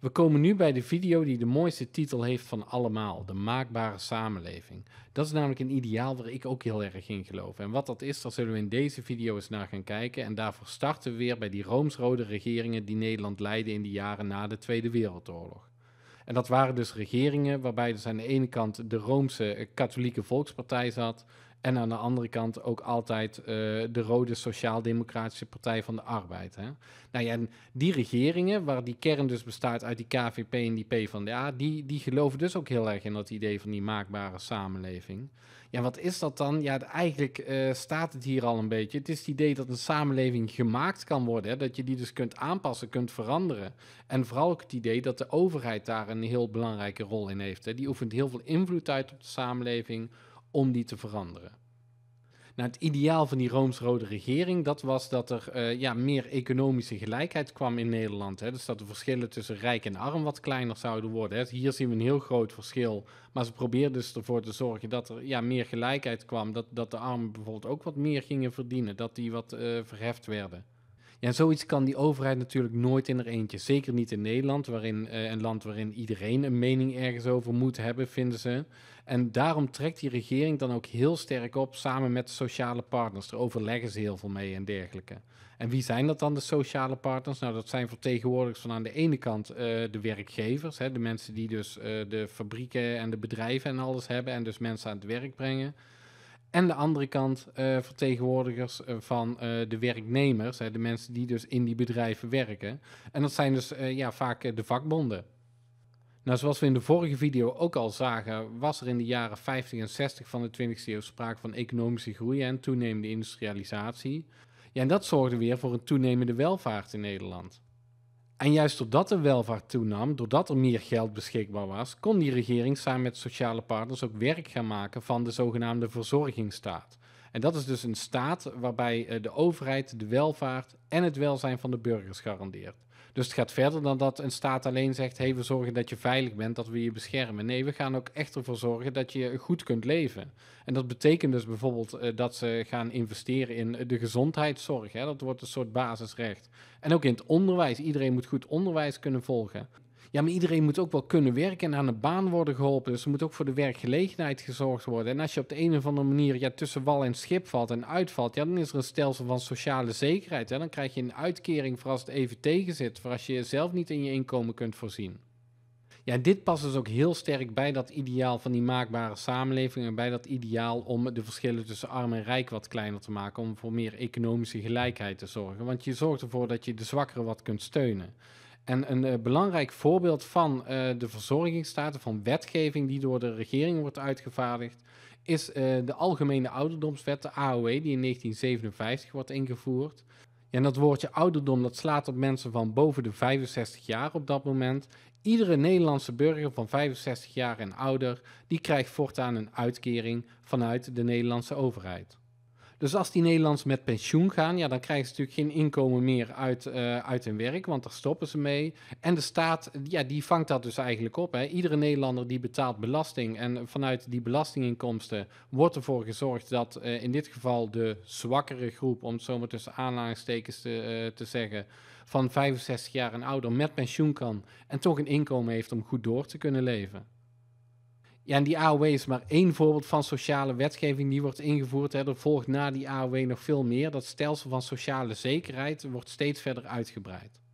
We komen nu bij de video die de mooiste titel heeft van allemaal: De Maakbare Samenleving. Dat is namelijk een ideaal waar ik ook heel erg in geloof. En wat dat is, daar zullen we in deze video eens naar gaan kijken. En daarvoor starten we weer bij die roomsrode regeringen die Nederland leidde in de jaren na de Tweede Wereldoorlog. En dat waren dus regeringen waarbij dus aan de ene kant de Roomse eh, Katholieke Volkspartij zat, en aan de andere kant ook altijd eh, de rode Sociaal-Democratische Partij van de Arbeid. Hè? Nou ja, en die regeringen, waar die kern dus bestaat uit die KVP en die PvdA, die, die geloven dus ook heel erg in dat idee van die maakbare samenleving. Ja, wat is dat dan? Ja, eigenlijk eh, staat het hier al een beetje. Het is het idee dat een samenleving gemaakt kan worden, dat je die dus kunt aanpassen, kunt veranderen. En vooral ook het idee dat de overheid daar een heel belangrijke rol in heeft. Hè? Die oefent heel veel invloed uit op de samenleving om die te veranderen. Nou, het ideaal van die rooms-rode regering, dat was dat er eh, ja, meer economische gelijkheid kwam in Nederland. Hè. Dus dat de verschillen tussen rijk en arm wat kleiner zouden worden. Hè. Dus hier zien we een heel groot verschil. Maar ze probeerden dus ervoor te zorgen dat er ja, meer gelijkheid kwam. Dat, dat de armen bijvoorbeeld ook wat meer gingen verdienen. Dat die wat uh, verheft werden. Ja, zoiets kan die overheid natuurlijk nooit in er eentje. Zeker niet in Nederland, waarin, eh, een land waarin iedereen een mening ergens over moet hebben, vinden ze. En daarom trekt die regering dan ook heel sterk op samen met sociale partners. Daar overleggen ze heel veel mee en dergelijke. En wie zijn dat dan, de sociale partners? Nou, dat zijn vertegenwoordigers van aan de ene kant eh, de werkgevers, hè, de mensen die dus eh, de fabrieken en de bedrijven en alles hebben en dus mensen aan het werk brengen en de andere kant eh, vertegenwoordigers eh, van eh, de werknemers, hè, de mensen die dus in die bedrijven werken. En dat zijn dus ja, vaak de vakbonden. Nou, zoals we in de vorige video ook al zagen, was er in de jaren 50 en 60 van de 20e eeuw sprake van economische groei en toenemende industrialisatie. Ja, en dat zorgde weer voor een toenemende welvaart in Nederland. En juist doordat de welvaart toenam, doordat er meer geld beschikbaar was, kon die regering samen met sociale partners ook werk gaan maken van de zogenaamde verzorgingsstaat. En dat is dus een staat waarbij eh, de overheid de welvaart en het welzijn van de burgers garandeert. Dus het gaat verder dan dat een staat alleen zegt: hey, we zorgen dat je veilig bent, dat we je beschermen. Nee, we gaan ook echt ervoor zorgen dat je goed kunt leven. En dat betekent dus bijvoorbeeld eh, dat ze gaan investeren in de gezondheidszorg. Hè? Dat wordt een soort basisrecht. En ook in het onderwijs. Iedereen moet goed onderwijs kunnen volgen. Ja, maar iedereen moet ook wel kunnen werken en aan de baan worden geholpen. Dus er moet ook voor de werkgelegenheid gezorgd worden. En als je op de een of andere manier ja, tussen wal en schip valt en uitvalt, ja, dan is er een stelsel van sociale zekerheid. Hè? Dan krijg je een uitkering voor als het even tegen zit, voor als je jezelf niet in je inkomen kunt voorzien. Ja, dit past dus ook heel sterk bij dat ideaal van die maakbare samenleving en bij dat ideaal om de verschillen tussen arm en rijk wat kleiner te maken, om voor meer economische gelijkheid te zorgen. Want je zorgt ervoor dat je de zwakkeren wat kunt steunen. En een eh, belangrijk voorbeeld van eh, de verzorgingsstaten, van wetgeving die door de regering wordt uitgevaardigd, is eh, de Algemene Ouderdomswet, de AOW, e, die in 1957 wordt ingevoerd. En dat woordje ouderdom, dat slaat op mensen van boven de 65 jaar op dat moment. Iedere Nederlandse burger van 65 jaar en ouder, die krijgt voortaan een uitkering vanuit de Nederlandse overheid. Dus als die Nederlanders met pensioen gaan, ja, dan krijgen ze natuurlijk geen inkomen meer uit, eh, uit hun werk, want daar stoppen ze mee. En de staat, ja, die vangt dat dus eigenlijk op. Hè. Iedere Nederlander die betaalt belasting en vanuit die belastinginkomsten wordt ervoor gezorgd dat eh, in dit geval de zwakkere groep, om het zo maar tussen aanhalingstekens te, eh, te zeggen, van 65 jaar en ouder met pensioen kan en toch een inkomen heeft om goed door te kunnen leven. Ja, en die AOW e is maar één voorbeeld van sociale wetgeving die wordt ingevoerd. Er volgt na die AOW e nog veel meer. Dat stelsel van sociale zekerheid wordt steeds verder uitgebreid.